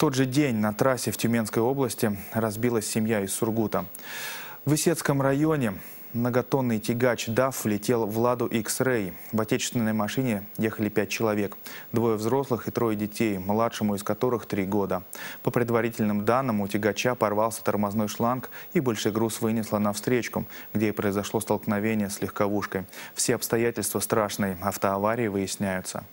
тот же день на трассе в Тюменской области разбилась семья из Сургута. В Исетском районе многотонный тягач DAF влетел в «Ладу X-Ray». В отечественной машине ехали пять человек. Двое взрослых и трое детей, младшему из которых три года. По предварительным данным, у тягача порвался тормозной шланг и большой груз вынесло навстречку, где и произошло столкновение с легковушкой. Все обстоятельства страшной автоаварии выясняются.